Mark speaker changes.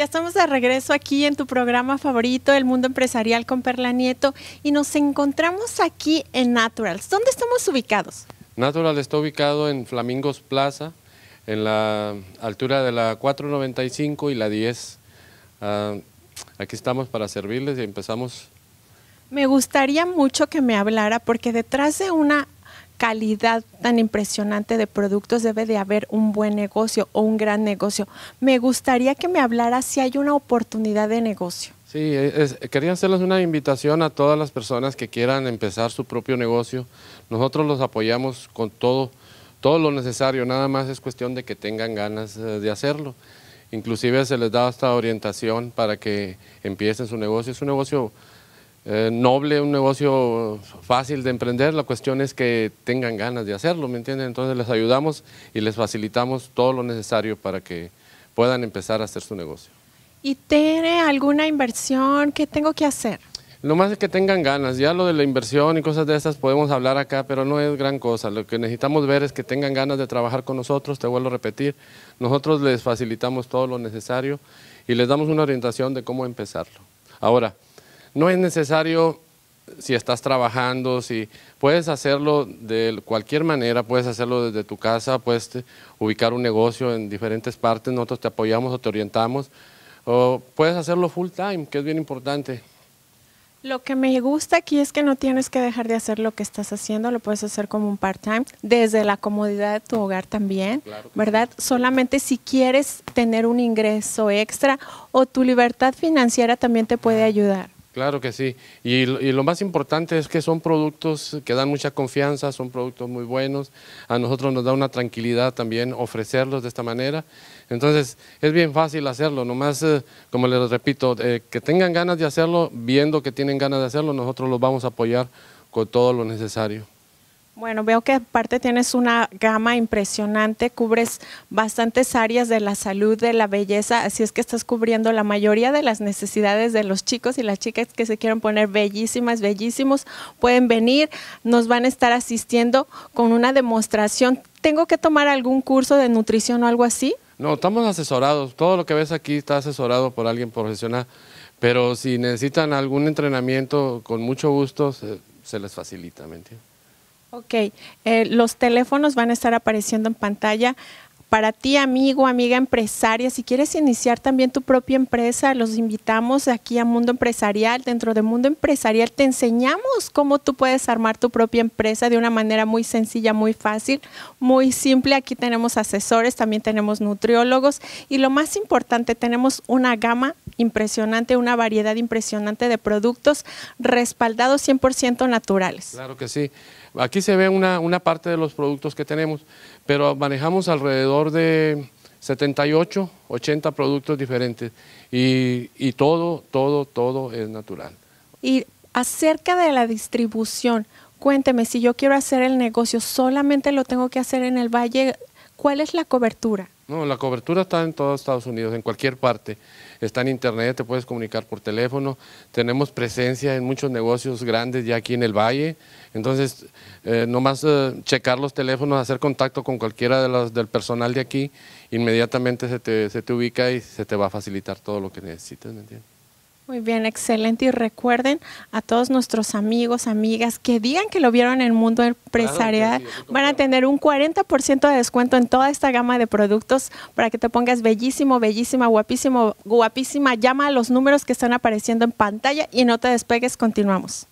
Speaker 1: Ya estamos de regreso aquí en tu programa favorito, El Mundo Empresarial con Perla Nieto, y nos encontramos aquí en Naturals. ¿Dónde estamos ubicados?
Speaker 2: Natural está ubicado en Flamingos Plaza, en la altura de la 495 y la 10. Ah, aquí estamos para servirles y empezamos.
Speaker 1: Me gustaría mucho que me hablara porque detrás de una calidad tan impresionante de productos debe de haber un buen negocio o un gran negocio. Me gustaría que me hablara si hay una oportunidad de negocio.
Speaker 2: Sí, quería hacerles una invitación a todas las personas que quieran empezar su propio negocio. Nosotros los apoyamos con todo, todo lo necesario, nada más es cuestión de que tengan ganas eh, de hacerlo. Inclusive se les da esta orientación para que empiecen su negocio. Es negocio eh, noble, un negocio fácil de emprender, la cuestión es que tengan ganas de hacerlo, ¿me entienden? Entonces les ayudamos y les facilitamos todo lo necesario para que puedan empezar a hacer su negocio.
Speaker 1: ¿Y tiene alguna inversión? que tengo que hacer?
Speaker 2: Lo más es que tengan ganas, ya lo de la inversión y cosas de esas podemos hablar acá, pero no es gran cosa. Lo que necesitamos ver es que tengan ganas de trabajar con nosotros, te vuelvo a repetir, nosotros les facilitamos todo lo necesario y les damos una orientación de cómo empezarlo. Ahora, no es necesario si estás trabajando, si puedes hacerlo de cualquier manera, puedes hacerlo desde tu casa, puedes ubicar un negocio en diferentes partes, nosotros te apoyamos o te orientamos, o puedes hacerlo full time, que es bien importante.
Speaker 1: Lo que me gusta aquí es que no tienes que dejar de hacer lo que estás haciendo, lo puedes hacer como un part-time, desde la comodidad de tu hogar también, ¿verdad? Solamente si quieres tener un ingreso extra o tu libertad financiera también te puede ayudar.
Speaker 2: Claro que sí. Y, lo más importante es que son productos que dan mucha confianza, son productos muy buenos. A nosotros nos da una tranquilidad también ofrecerlos de esta manera. Entonces, es bien fácil hacerlo. Nomás, eh, como les repito, eh, que tengan ganas de hacerlo, viendo que tienen ganas de hacerlo, nosotros los vamos a apoyar con todo lo necesario.
Speaker 1: Bueno, veo que aparte tienes una gama impresionante, cubres bastantes áreas de la salud, de la belleza, así es que estás cubriendo la mayoría de las necesidades de los chicos y las chicas que se quieren poner bellísimas, bellísimos, pueden venir, nos van a estar asistiendo con una demostración. ¿Tengo que tomar algún curso de nutrición o algo así?
Speaker 2: No, estamos asesorados, todo lo que ves aquí está asesorado por alguien profesional, pero si necesitan algún entrenamiento, con mucho gusto se, les facilita, ¿me entiendes?
Speaker 1: Ok, eh, los teléfonos van a estar apareciendo en pantalla. Para ti, amigo, amiga empresaria, si quieres iniciar también tu propia empresa, los invitamos aquí a Mundo Empresarial. Dentro de Mundo Empresarial te enseñamos cómo tú puedes armar tu propia empresa de una manera muy sencilla, muy fácil, muy simple. Aquí tenemos asesores, también tenemos nutriólogos y lo más importante, tenemos una gama impresionante, una variedad impresionante de productos respaldados 100% naturales.
Speaker 2: Claro que sí. Aquí se ve una, una parte de los productos que tenemos, pero manejamos alrededor de 78, 80 productos diferentes y todo, todo, todo es natural.
Speaker 1: Y acerca de la distribución, cuénteme, si yo quiero hacer el negocio, ¿solamente lo tengo que hacer en el valle? ¿Cuál es la cobertura?
Speaker 2: No, la cobertura está en todos Estados Unidos, en cualquier parte. Está en internet, te puedes comunicar por teléfono. Tenemos presencia en muchos negocios grandes ya aquí en el Valle. Entonces, eh, nomás eh, checar los teléfonos, hacer contacto con cualquiera de del personal de aquí, inmediatamente se te, se te ubica y se te va a facilitar todo lo que necesites, ¿me entiendes?
Speaker 1: Muy bien, excelente. Y recuerden a todos nuestros amigos, amigas que digan que lo vieron en el mundo empresarial, van a tener un 40% de descuento en toda esta gama de productos para que te pongas bellísimo, bellísima, guapísimo, guapísima. Llama a los números que están apareciendo en pantalla y no te despegues. Continuamos.